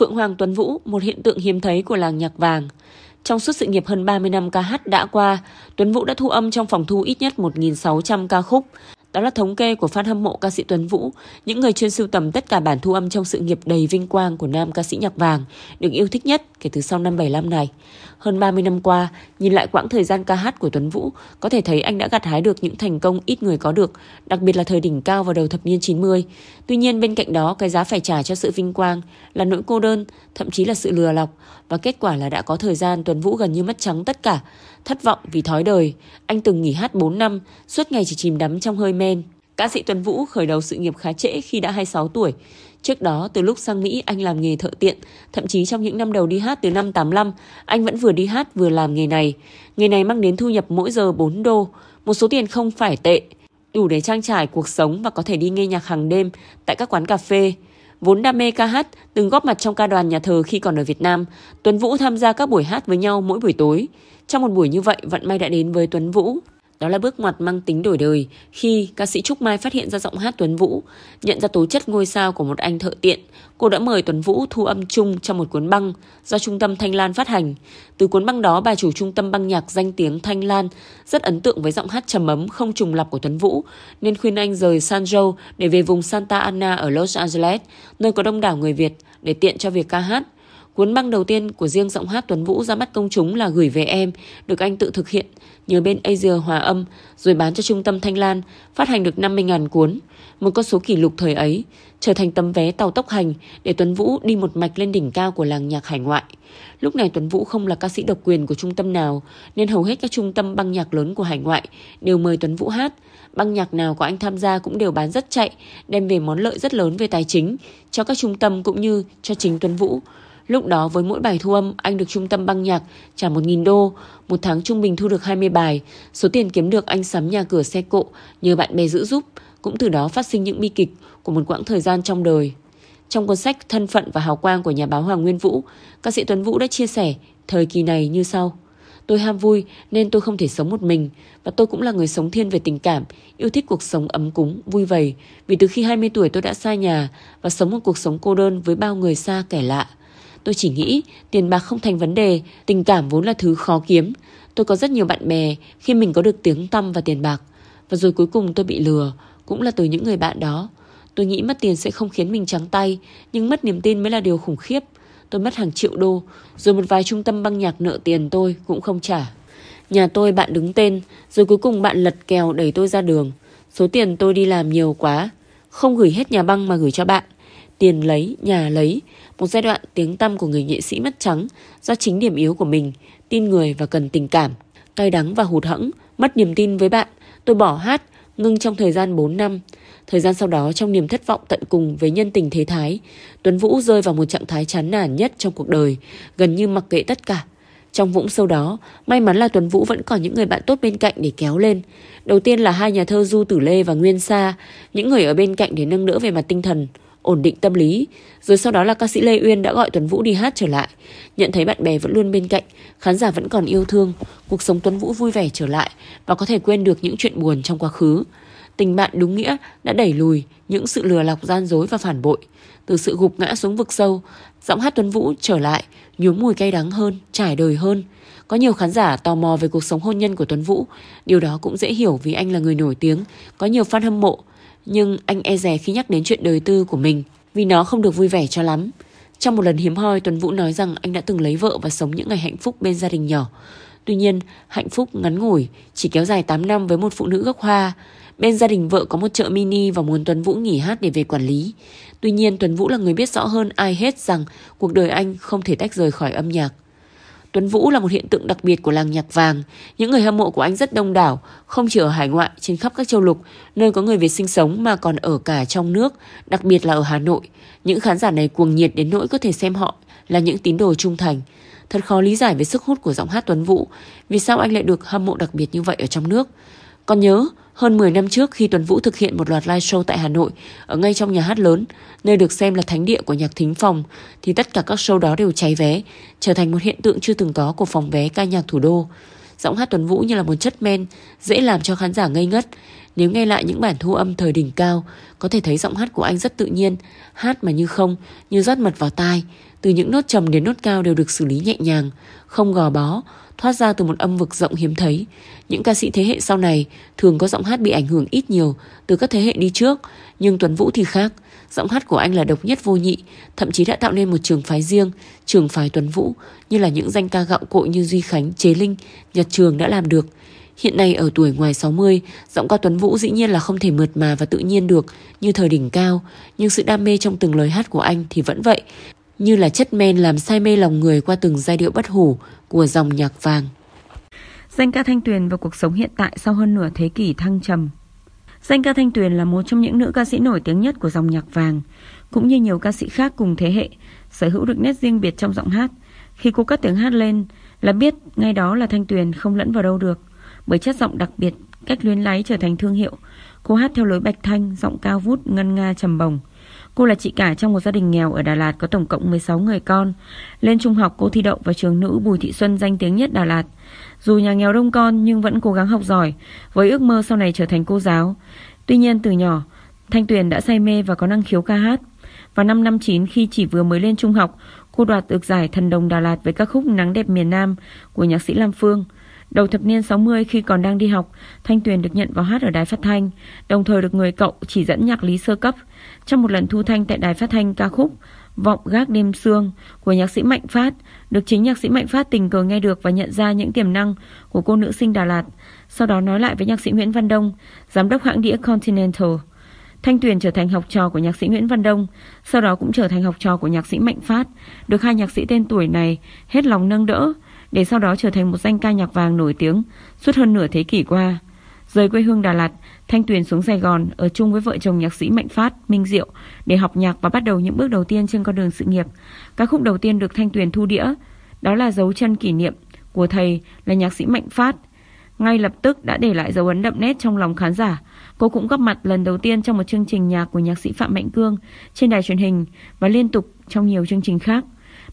Phượng Hoàng Tuấn Vũ, một hiện tượng hiếm thấy của làng nhạc vàng. Trong suốt sự nghiệp hơn 30 năm ca hát đã qua, Tuấn Vũ đã thu âm trong phòng thu ít nhất 1.600 ca khúc. Đó là thống kê của fan hâm mộ ca sĩ Tuấn Vũ, những người chuyên sưu tầm tất cả bản thu âm trong sự nghiệp đầy vinh quang của nam ca sĩ nhạc vàng, được yêu thích nhất kể từ sau năm 75 này. Hơn 30 năm qua, nhìn lại quãng thời gian ca hát của Tuấn Vũ, có thể thấy anh đã gặt hái được những thành công ít người có được, đặc biệt là thời đỉnh cao vào đầu thập niên 90. Tuy nhiên bên cạnh đó, cái giá phải trả cho sự vinh quang là nỗi cô đơn, thậm chí là sự lừa lọc và kết quả là đã có thời gian Tuấn Vũ gần như mất trắng tất cả, thất vọng vì thói đời. Anh từng nghỉ hát 4 năm, suốt ngày chỉ chìm đắm trong hơi Yemen. Ca sĩ Tuấn Vũ khởi đầu sự nghiệp khá trễ khi đã 26 tuổi. Trước đó, từ lúc sang Mỹ, anh làm nghề thợ tiện. Thậm chí trong những năm đầu đi hát từ năm 85, anh vẫn vừa đi hát vừa làm nghề này. Nghề này mang đến thu nhập mỗi giờ 4 đô, một số tiền không phải tệ, đủ để trang trải cuộc sống và có thể đi nghe nhạc hàng đêm tại các quán cà phê. Vốn đam mê ca hát, từng góp mặt trong ca đoàn nhà thờ khi còn ở Việt Nam, Tuấn Vũ tham gia các buổi hát với nhau mỗi buổi tối. Trong một buổi như vậy, vận may đã đến với Tuấn Vũ. Đó là bước ngoặt mang tính đổi đời khi ca sĩ Trúc Mai phát hiện ra giọng hát Tuấn Vũ, nhận ra tố chất ngôi sao của một anh thợ tiện. Cô đã mời Tuấn Vũ thu âm chung trong một cuốn băng do Trung tâm Thanh Lan phát hành. Từ cuốn băng đó, bà chủ trung tâm băng nhạc danh tiếng Thanh Lan rất ấn tượng với giọng hát trầm ấm không trùng lập của Tuấn Vũ nên khuyên anh rời San Jose để về vùng Santa Ana ở Los Angeles, nơi có đông đảo người Việt để tiện cho việc ca hát. Cuốn băng đầu tiên của riêng giọng hát Tuấn Vũ ra mắt công chúng là Gửi về em, được anh tự thực hiện nhờ bên Asia Hòa âm, rồi bán cho trung tâm Thanh Lan, phát hành được 50.000 cuốn, một con số kỷ lục thời ấy, trở thành tấm vé tàu tốc hành để Tuấn Vũ đi một mạch lên đỉnh cao của làng nhạc hải ngoại. Lúc này Tuấn Vũ không là ca sĩ độc quyền của trung tâm nào, nên hầu hết các trung tâm băng nhạc lớn của hải ngoại đều mời Tuấn Vũ hát. Băng nhạc nào có anh tham gia cũng đều bán rất chạy, đem về món lợi rất lớn về tài chính cho các trung tâm cũng như cho chính Tuấn Vũ. Lúc đó với mỗi bài thu âm, anh được trung tâm băng nhạc trả 1.000 đô. Một tháng trung bình thu được 20 bài. Số tiền kiếm được anh sắm nhà cửa xe cộ, nhờ bạn bè giữ giúp. Cũng từ đó phát sinh những bi kịch của một quãng thời gian trong đời. Trong cuốn sách Thân phận và hào quang của nhà báo Hoàng Nguyên Vũ, ca sĩ Tuấn Vũ đã chia sẻ thời kỳ này như sau. Tôi ham vui nên tôi không thể sống một mình và tôi cũng là người sống thiên về tình cảm, yêu thích cuộc sống ấm cúng, vui vầy. Vì từ khi 20 tuổi tôi đã xa nhà và sống một cuộc sống cô đơn với bao người xa kẻ lạ. Tôi chỉ nghĩ tiền bạc không thành vấn đề, tình cảm vốn là thứ khó kiếm. Tôi có rất nhiều bạn bè khi mình có được tiếng tăm và tiền bạc. Và rồi cuối cùng tôi bị lừa, cũng là từ những người bạn đó. Tôi nghĩ mất tiền sẽ không khiến mình trắng tay, nhưng mất niềm tin mới là điều khủng khiếp. Tôi mất hàng triệu đô, rồi một vài trung tâm băng nhạc nợ tiền tôi cũng không trả. Nhà tôi bạn đứng tên, rồi cuối cùng bạn lật kèo đẩy tôi ra đường. Số tiền tôi đi làm nhiều quá, không gửi hết nhà băng mà gửi cho bạn tiền lấy, nhà lấy, một giai đoạn tiếng tăm của người nghệ sĩ mất trắng do chính điểm yếu của mình, tin người và cần tình cảm, cay đắng và hụt hẫng, mất niềm tin với bạn, tôi bỏ hát, ngưng trong thời gian 4 năm. Thời gian sau đó trong niềm thất vọng tận cùng với nhân tình thế thái, Tuấn Vũ rơi vào một trạng thái chán nản nhất trong cuộc đời, gần như mặc kệ tất cả. Trong vũng sâu đó, may mắn là Tuấn Vũ vẫn còn những người bạn tốt bên cạnh để kéo lên. Đầu tiên là hai nhà thơ Du Tử Lê và Nguyên Sa, những người ở bên cạnh để nâng đỡ về mặt tinh thần ổn định tâm lý. Rồi sau đó là ca sĩ Lê Uyên đã gọi Tuấn Vũ đi hát trở lại. Nhận thấy bạn bè vẫn luôn bên cạnh, khán giả vẫn còn yêu thương, cuộc sống Tuấn Vũ vui vẻ trở lại và có thể quên được những chuyện buồn trong quá khứ. Tình bạn đúng nghĩa đã đẩy lùi những sự lừa lọc gian dối và phản bội. Từ sự gục ngã xuống vực sâu, giọng hát Tuấn Vũ trở lại nhuốm mùi cay đắng hơn, trải đời hơn. Có nhiều khán giả tò mò về cuộc sống hôn nhân của Tuấn Vũ. Điều đó cũng dễ hiểu vì anh là người nổi tiếng, có nhiều fan hâm mộ nhưng anh e rè khi nhắc đến chuyện đời tư của mình vì nó không được vui vẻ cho lắm. Trong một lần hiếm hoi, Tuấn Vũ nói rằng anh đã từng lấy vợ và sống những ngày hạnh phúc bên gia đình nhỏ. Tuy nhiên, hạnh phúc ngắn ngủi, chỉ kéo dài 8 năm với một phụ nữ gốc Hoa. Bên gia đình vợ có một chợ mini và muốn Tuấn Vũ nghỉ hát để về quản lý. Tuy nhiên, Tuấn Vũ là người biết rõ hơn ai hết rằng cuộc đời anh không thể tách rời khỏi âm nhạc. Tuấn Vũ là một hiện tượng đặc biệt của làng nhạc vàng. Những người hâm mộ của anh rất đông đảo, không chỉ ở hải ngoại, trên khắp các châu lục, nơi có người Việt sinh sống mà còn ở cả trong nước, đặc biệt là ở Hà Nội. Những khán giả này cuồng nhiệt đến nỗi có thể xem họ là những tín đồ trung thành. Thật khó lý giải về sức hút của giọng hát Tuấn Vũ, vì sao anh lại được hâm mộ đặc biệt như vậy ở trong nước. Còn nhớ, hơn 10 năm trước khi Tuấn Vũ thực hiện một loạt live show tại Hà Nội, ở ngay trong nhà hát lớn, nơi được xem là thánh địa của nhạc thính phòng, thì tất cả các show đó đều cháy vé, trở thành một hiện tượng chưa từng có của phòng vé ca nhạc thủ đô. Giọng hát Tuấn Vũ như là một chất men, dễ làm cho khán giả ngây ngất. Nếu nghe lại những bản thu âm thời đỉnh cao, có thể thấy giọng hát của anh rất tự nhiên, hát mà như không, như rót mật vào tai. Từ những nốt trầm đến nốt cao đều được xử lý nhẹ nhàng, không gò bó, thoát ra từ một âm vực rộng hiếm thấy. Những ca sĩ thế hệ sau này thường có giọng hát bị ảnh hưởng ít nhiều từ các thế hệ đi trước, nhưng Tuấn Vũ thì khác. Giọng hát của anh là độc nhất vô nhị, thậm chí đã tạo nên một trường phái riêng, trường phái Tuấn Vũ, như là những danh ca gạo cội như Duy Khánh, Chế Linh, Nhật Trường đã làm được. Hiện nay ở tuổi ngoài 60, giọng ca Tuấn Vũ dĩ nhiên là không thể mượt mà và tự nhiên được như thời đỉnh cao, nhưng sự đam mê trong từng lời hát của anh thì vẫn vậy, như là chất men làm say mê lòng người qua từng giai điệu bất hủ của dòng nhạc vàng. Danh ca Thanh Tuyền và cuộc sống hiện tại sau hơn nửa thế kỷ thăng trầm, Danh ca Thanh Tuyền là một trong những nữ ca sĩ nổi tiếng nhất của dòng nhạc vàng, cũng như nhiều ca sĩ khác cùng thế hệ, sở hữu được nét riêng biệt trong giọng hát. Khi cô cất tiếng hát lên là biết ngay đó là Thanh Tuyền không lẫn vào đâu được, bởi chất giọng đặc biệt, cách luyến láy trở thành thương hiệu. Cô hát theo lối bạch thanh, giọng cao vút, ngân nga trầm bồng Cô là chị cả trong một gia đình nghèo ở Đà Lạt có tổng cộng 16 người con. Lên trung học cô thi đậu vào trường nữ Bùi Thị Xuân danh tiếng nhất Đà Lạt. Dù nhà nghèo đông con nhưng vẫn cố gắng học giỏi với ước mơ sau này trở thành cô giáo. Tuy nhiên từ nhỏ, Thanh Tuyền đã say mê và có năng khiếu ca hát. Vào năm 59 khi chỉ vừa mới lên trung học, cô đoạt được giải thần đồng Đà Lạt với ca khúc Nắng đẹp miền Nam của nhạc sĩ Lam Phương. Đầu thập niên 60 khi còn đang đi học, Thanh Tuyền được nhận vào hát ở đài phát thanh, đồng thời được người cậu chỉ dẫn nhạc lý sơ cấp. Trong một lần thu thanh tại đài phát thanh ca khúc Vọng gác đêm sương của nhạc sĩ Mạnh Phát, được chính nhạc sĩ Mạnh Phát tình cờ nghe được và nhận ra những tiềm năng của cô nữ sinh Đà Lạt, sau đó nói lại với nhạc sĩ Nguyễn Văn Đông, giám đốc hãng đĩa Continental. Thanh Tuyền trở thành học trò của nhạc sĩ Nguyễn Văn Đông, sau đó cũng trở thành học trò của nhạc sĩ Mạnh Phát, được hai nhạc sĩ tên tuổi này hết lòng nâng đỡ, để sau đó trở thành một danh ca nhạc vàng nổi tiếng suốt hơn nửa thế kỷ qua. Rời quê hương Đà Lạt, Thanh Tuyền xuống Sài Gòn ở chung với vợ chồng nhạc sĩ Mạnh Phát, Minh Diệu để học nhạc và bắt đầu những bước đầu tiên trên con đường sự nghiệp. Các khúc đầu tiên được Thanh Tuyền thu đĩa, đó là dấu chân kỷ niệm của thầy là nhạc sĩ Mạnh Phát. Ngay lập tức đã để lại dấu ấn đậm nét trong lòng khán giả. Cô cũng góp mặt lần đầu tiên trong một chương trình nhạc của nhạc sĩ Phạm Mạnh Cương trên đài truyền hình và liên tục trong nhiều chương trình khác.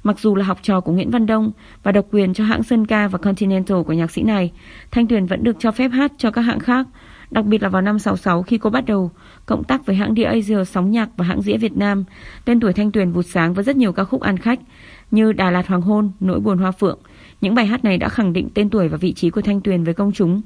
Mặc dù là học trò của Nguyễn Văn Đông và độc quyền cho hãng Sơn Ca và Continental của nhạc sĩ này, Thanh Tuyền vẫn được cho phép hát cho các hãng khác, đặc biệt là vào năm 66 khi cô bắt đầu cộng tác với hãng Dear Asia sóng nhạc và hãng dĩa Việt Nam. Tên tuổi Thanh Tuyền vụt sáng với rất nhiều ca khúc ăn khách như Đà Lạt Hoàng Hôn, Nỗi Buồn Hoa Phượng. Những bài hát này đã khẳng định tên tuổi và vị trí của Thanh Tuyền với công chúng.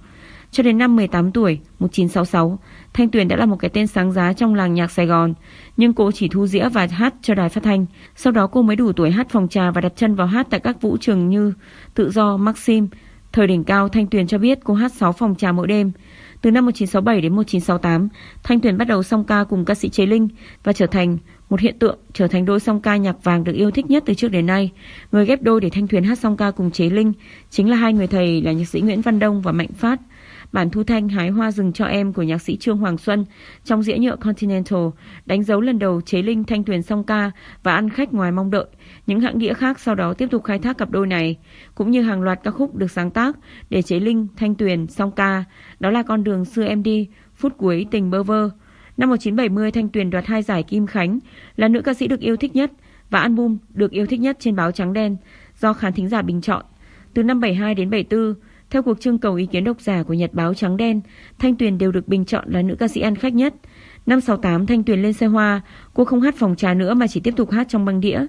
Cho đến năm 18 tuổi, 1966, Thanh Tuyền đã là một cái tên sáng giá trong làng nhạc Sài Gòn, nhưng cô chỉ thu dĩa và hát cho đài phát thanh. Sau đó cô mới đủ tuổi hát phòng trà và đặt chân vào hát tại các vũ trường như Tự Do, Maxim. Thời đỉnh cao, Thanh Tuyền cho biết cô hát 6 phòng trà mỗi đêm. Từ năm 1967 đến 1968, Thanh Tuyền bắt đầu song ca cùng ca sĩ Chế Linh và trở thành một hiện tượng, trở thành đôi song ca nhạc vàng được yêu thích nhất từ trước đến nay. Người ghép đôi để Thanh Tuyền hát song ca cùng Chế Linh chính là hai người thầy là nhạc sĩ Nguyễn Văn Đông và Mạnh Phát bản thu thanh Hái hoa rừng cho em của nhạc sĩ Trương Hoàng Xuân trong dĩa nhựa Continental, đánh dấu lần đầu chế linh thanh tuyền song ca và ăn khách ngoài mong đợi. Những hãng đĩa khác sau đó tiếp tục khai thác cặp đôi này, cũng như hàng loạt các khúc được sáng tác để chế linh thanh tuyền song ca. Đó là con đường xưa em đi, phút cuối tình bơ vơ. Năm 1970, Thanh Tuyền đoạt hai giải Kim Khánh, là nữ ca sĩ được yêu thích nhất và album được yêu thích nhất trên báo Trắng Đen do khán thính giả bình chọn. Từ năm 72 đến 74, theo cuộc trưng cầu ý kiến độc giả của Nhật báo Trắng Đen, Thanh Tuyền đều được bình chọn là nữ ca sĩ ăn khách nhất. Năm 68 Thanh Tuyền lên xe hoa, cô không hát phòng trà nữa mà chỉ tiếp tục hát trong băng đĩa.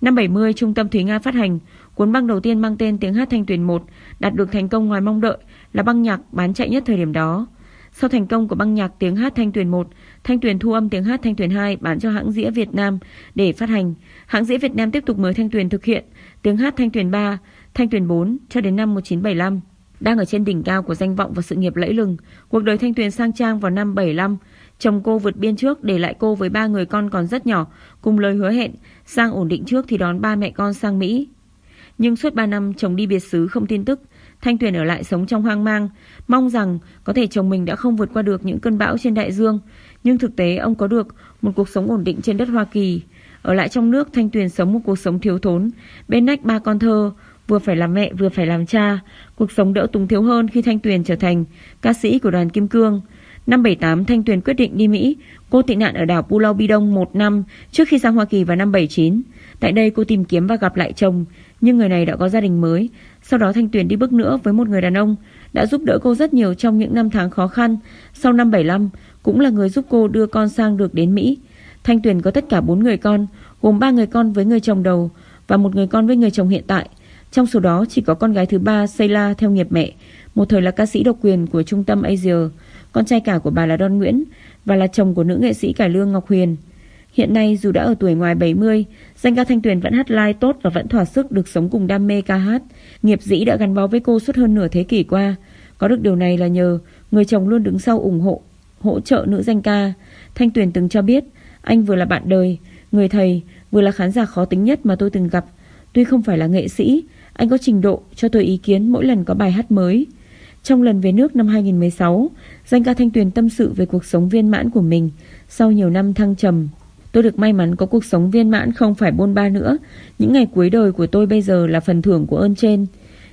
Năm 70 Trung tâm Thúy Nga phát hành cuốn băng đầu tiên mang tên Tiếng hát Thanh Tuyền 1, đạt được thành công ngoài mong đợi là băng nhạc bán chạy nhất thời điểm đó. Sau thành công của băng nhạc Tiếng hát Thanh Tuyền 1, Thanh Tuyền thu âm Tiếng hát Thanh Tuyền 2 bán cho hãng dĩa Việt Nam để phát hành. Hãng dĩa Việt Nam tiếp tục mời Thanh Tuyền thực hiện Tiếng hát Thanh Tuyền 3, Thanh Tuyền 4 cho đến năm 1975 đang ở trên đỉnh cao của danh vọng và sự nghiệp lẫy lừng. Cuộc đời Thanh Tuyền sang trang vào năm 75, chồng cô vượt biên trước để lại cô với ba người con còn rất nhỏ, cùng lời hứa hẹn sang ổn định trước thì đón ba mẹ con sang Mỹ. Nhưng suốt 3 năm chồng đi biệt xứ không tin tức, Thanh Tuyền ở lại sống trong hoang mang, mong rằng có thể chồng mình đã không vượt qua được những cơn bão trên đại dương, nhưng thực tế ông có được một cuộc sống ổn định trên đất Hoa Kỳ. Ở lại trong nước, Thanh Tuyền sống một cuộc sống thiếu thốn, bên nách ba con thơ, vừa phải làm mẹ vừa phải làm cha. Cuộc sống đỡ túng thiếu hơn khi Thanh Tuyền trở thành ca sĩ của đoàn Kim Cương. Năm 78, Thanh Tuyền quyết định đi Mỹ. Cô tị nạn ở đảo Pulau Bidong một năm trước khi sang Hoa Kỳ vào năm 79. Tại đây cô tìm kiếm và gặp lại chồng, nhưng người này đã có gia đình mới. Sau đó Thanh Tuyền đi bước nữa với một người đàn ông đã giúp đỡ cô rất nhiều trong những năm tháng khó khăn. Sau năm 75, cũng là người giúp cô đưa con sang được đến Mỹ. Thanh Tuyền có tất cả bốn người con, gồm ba người con với người chồng đầu và một người con với người chồng hiện tại – trong số đó chỉ có con gái thứ ba Seyla theo nghiệp mẹ, một thời là ca sĩ độc quyền của trung tâm Asia, con trai cả của bà là Don Nguyễn và là chồng của nữ nghệ sĩ cải lương Ngọc Huyền. Hiện nay dù đã ở tuổi ngoài 70, danh ca Thanh Tuyền vẫn hát live tốt và vẫn thỏa sức được sống cùng đam mê ca hát. Nghiệp dĩ đã gắn bó với cô suốt hơn nửa thế kỷ qua. Có được điều này là nhờ người chồng luôn đứng sau ủng hộ, hỗ trợ nữ danh ca. Thanh Tuyền từng cho biết, anh vừa là bạn đời, người thầy, vừa là khán giả khó tính nhất mà tôi từng gặp. Tuy không phải là nghệ sĩ, anh có trình độ cho tôi ý kiến mỗi lần có bài hát mới. Trong lần về nước năm 2016, danh ca Thanh Tuyền tâm sự về cuộc sống viên mãn của mình sau nhiều năm thăng trầm. Tôi được may mắn có cuộc sống viên mãn không phải bôn ba nữa. Những ngày cuối đời của tôi bây giờ là phần thưởng của ơn trên.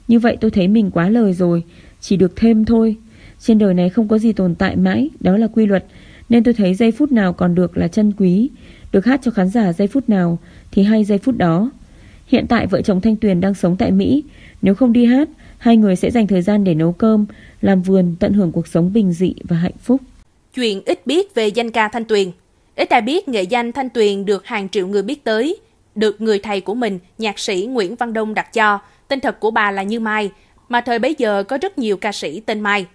Như vậy tôi thấy mình quá lời rồi, chỉ được thêm thôi. Trên đời này không có gì tồn tại mãi, đó là quy luật. Nên tôi thấy giây phút nào còn được là chân quý. Được hát cho khán giả giây phút nào thì hay giây phút đó. Hiện tại vợ chồng Thanh Tuyền đang sống tại Mỹ, nếu không đi hát, hai người sẽ dành thời gian để nấu cơm, làm vườn, tận hưởng cuộc sống bình dị và hạnh phúc. Chuyện ít biết về danh ca Thanh Tuyền Ít ai biết nghệ danh Thanh Tuyền được hàng triệu người biết tới, được người thầy của mình, nhạc sĩ Nguyễn Văn Đông đặt cho, tên thật của bà là Như Mai, mà thời bấy giờ có rất nhiều ca sĩ tên Mai.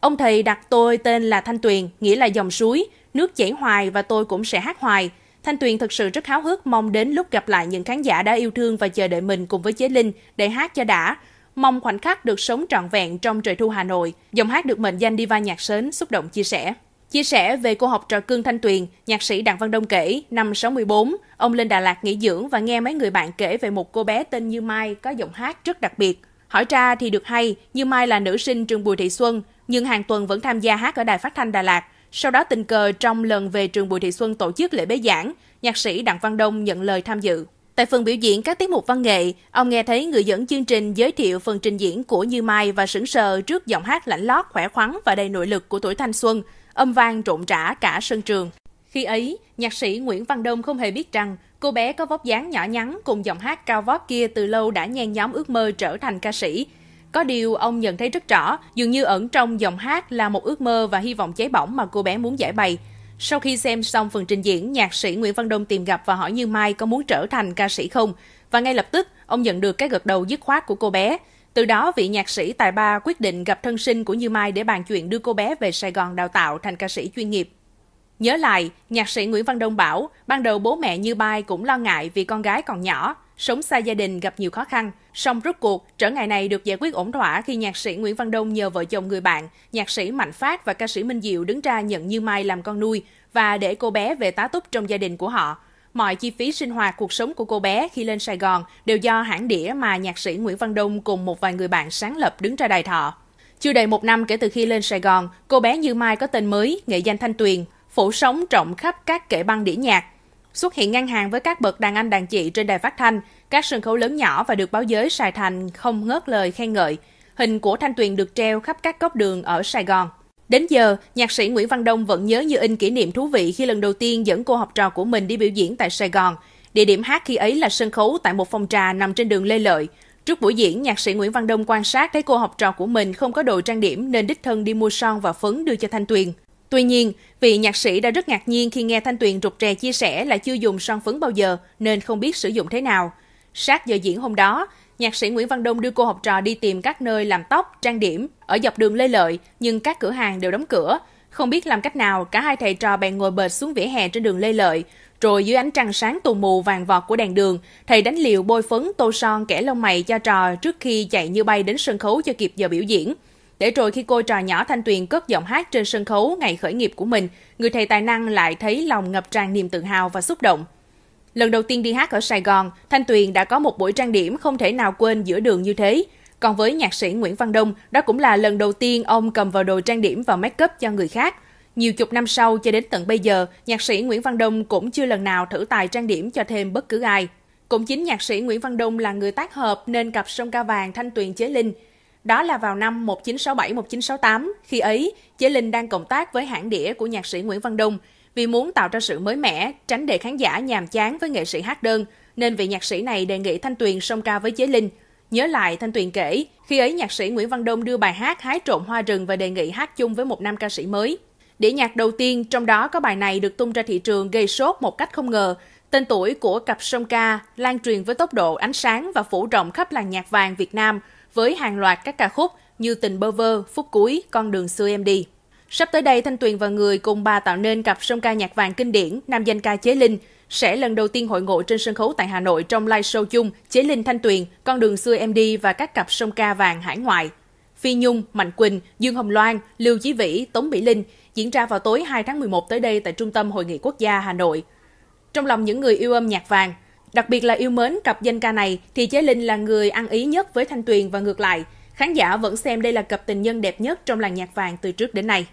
Ông thầy đặt tôi tên là Thanh Tuyền, nghĩa là dòng suối, nước chảy hoài và tôi cũng sẽ hát hoài – Thanh Tuyền thực sự rất háo hức mong đến lúc gặp lại những khán giả đã yêu thương và chờ đợi mình cùng với Chế Linh để hát cho đã. Mong khoảnh khắc được sống trọn vẹn trong trời thu Hà Nội. giọng hát được mệnh danh diva nhạc sến xúc động chia sẻ. Chia sẻ về cô học trò Cương Thanh Tuyền, nhạc sĩ Đặng Văn Đông kể, năm 64, ông lên Đà Lạt nghỉ dưỡng và nghe mấy người bạn kể về một cô bé tên Như Mai có giọng hát rất đặc biệt. Hỏi ra thì được hay, Như Mai là nữ sinh trường Bùi Thị Xuân, nhưng hàng tuần vẫn tham gia hát ở Đài Phát Thanh Đà Lạt sau đó tình cờ trong lần về trường Bùi Thị Xuân tổ chức lễ bế giảng, nhạc sĩ Đặng Văn Đông nhận lời tham dự. Tại phần biểu diễn các tiết mục văn nghệ, ông nghe thấy người dẫn chương trình giới thiệu phần trình diễn của Như Mai và sững sờ trước giọng hát lãnh lót, khỏe khoắn và đầy nội lực của tuổi thanh xuân, âm vang trộn trả cả sân trường. Khi ấy, nhạc sĩ Nguyễn Văn Đông không hề biết rằng cô bé có vóc dáng nhỏ nhắn cùng giọng hát cao vót kia từ lâu đã nhen nhóm ước mơ trở thành ca sĩ, có điều ông nhận thấy rất rõ, dường như ẩn trong giọng hát là một ước mơ và hy vọng cháy bỏng mà cô bé muốn giải bày. Sau khi xem xong phần trình diễn, nhạc sĩ Nguyễn Văn Đông tìm gặp và hỏi Như Mai có muốn trở thành ca sĩ không. Và ngay lập tức, ông nhận được cái gật đầu dứt khoát của cô bé. Từ đó, vị nhạc sĩ tài ba quyết định gặp thân sinh của Như Mai để bàn chuyện đưa cô bé về Sài Gòn đào tạo thành ca sĩ chuyên nghiệp. Nhớ lại, nhạc sĩ Nguyễn Văn Đông bảo, ban đầu bố mẹ Như Mai cũng lo ngại vì con gái còn nhỏ, sống xa gia đình gặp nhiều khó khăn – Song rốt cuộc, trở ngại này được giải quyết ổn thỏa khi nhạc sĩ Nguyễn Văn Đông nhờ vợ chồng người bạn, nhạc sĩ Mạnh Phát và ca sĩ Minh Diệu đứng ra nhận Như Mai làm con nuôi và để cô bé về tá túc trong gia đình của họ. Mọi chi phí sinh hoạt cuộc sống của cô bé khi lên Sài Gòn đều do hãng đĩa mà nhạc sĩ Nguyễn Văn Đông cùng một vài người bạn sáng lập đứng ra đài thọ. Chưa đầy một năm kể từ khi lên Sài Gòn, cô bé Như Mai có tên mới, nghệ danh Thanh Tuyền, phủ sóng trọng khắp các kệ băng đĩa nhạc, xuất hiện ngang hàng với các bậc đàn anh đàn chị trên đài phát thanh, các sân khấu lớn nhỏ và được báo giới Sài Thành không ngớt lời khen ngợi. Hình của Thanh Tuyền được treo khắp các góc đường ở Sài Gòn. Đến giờ, nhạc sĩ Nguyễn Văn Đông vẫn nhớ như in kỷ niệm thú vị khi lần đầu tiên dẫn cô học trò của mình đi biểu diễn tại Sài Gòn. Địa điểm hát khi ấy là sân khấu tại một phòng trà nằm trên đường Lê Lợi. Trước buổi diễn, nhạc sĩ Nguyễn Văn Đông quan sát thấy cô học trò của mình không có đồ trang điểm nên đích thân đi mua son và phấn đưa cho Thanh Tuyền. Tuy nhiên, vị nhạc sĩ đã rất ngạc nhiên khi nghe Thanh Tuyền rụt rè chia sẻ là chưa dùng son phấn bao giờ nên không biết sử dụng thế nào. Sát giờ diễn hôm đó, nhạc sĩ Nguyễn Văn Đông đưa cô học trò đi tìm các nơi làm tóc, trang điểm ở dọc đường Lê Lợi, nhưng các cửa hàng đều đóng cửa. Không biết làm cách nào, cả hai thầy trò bèn ngồi bệt xuống vỉa hè trên đường Lê Lợi, rồi dưới ánh trăng sáng tù mù vàng vọt của đèn đường, thầy đánh liều bôi phấn tô son kẻ lông mày cho trò trước khi chạy như bay đến sân khấu cho kịp giờ biểu diễn. Để rồi khi cô trò nhỏ Thanh Tuyền cất giọng hát trên sân khấu ngày khởi nghiệp của mình, người thầy tài năng lại thấy lòng ngập tràn niềm tự hào và xúc động. Lần đầu tiên đi hát ở Sài Gòn, Thanh Tuyền đã có một buổi trang điểm không thể nào quên giữa đường như thế. Còn với nhạc sĩ Nguyễn Văn Đông, đó cũng là lần đầu tiên ông cầm vào đồ trang điểm và make up cho người khác. Nhiều chục năm sau cho đến tận bây giờ, nhạc sĩ Nguyễn Văn Đông cũng chưa lần nào thử tài trang điểm cho thêm bất cứ ai. Cũng chính nhạc sĩ Nguyễn Văn Đông là người tác hợp nên cặp song ca vàng Thanh Tuyền Chế Linh đó là vào năm 1967-1968, khi ấy, Chế Linh đang cộng tác với hãng đĩa của nhạc sĩ Nguyễn Văn Đông. Vì muốn tạo ra sự mới mẻ, tránh để khán giả nhàm chán với nghệ sĩ hát đơn, nên vị nhạc sĩ này đề nghị Thanh Tuyền song ca với Chế Linh. Nhớ lại, Thanh Tuyền kể, khi ấy nhạc sĩ Nguyễn Văn Đông đưa bài hát Hái trộn hoa rừng và đề nghị hát chung với một nam ca sĩ mới. Đĩa nhạc đầu tiên trong đó có bài này được tung ra thị trường gây sốt một cách không ngờ. Tên tuổi của cặp song ca lan truyền với tốc độ ánh sáng và phủ rộng khắp làng nhạc vàng Việt Nam – với hàng loạt các ca khúc như Tình bơ vơ, Phút cuối, Con đường xưa em đi. Sắp tới đây, Thanh Tuyền và Người cùng bà tạo nên cặp song ca nhạc vàng kinh điển Nam danh ca Chế Linh sẽ lần đầu tiên hội ngộ trên sân khấu tại Hà Nội trong live show chung Chế Linh Thanh Tuyền, Con đường xưa em đi và các cặp song ca vàng hải ngoại. Phi Nhung, Mạnh Quỳnh, Dương Hồng Loan, Lưu Chí Vĩ, Tống Mỹ Linh diễn ra vào tối 2 tháng 11 tới đây tại Trung tâm Hội nghị Quốc gia Hà Nội. Trong lòng những người yêu âm nhạc vàng, Đặc biệt là yêu mến cặp danh ca này thì Chế Linh là người ăn ý nhất với Thanh Tuyền và ngược lại. Khán giả vẫn xem đây là cặp tình nhân đẹp nhất trong làng nhạc vàng từ trước đến nay.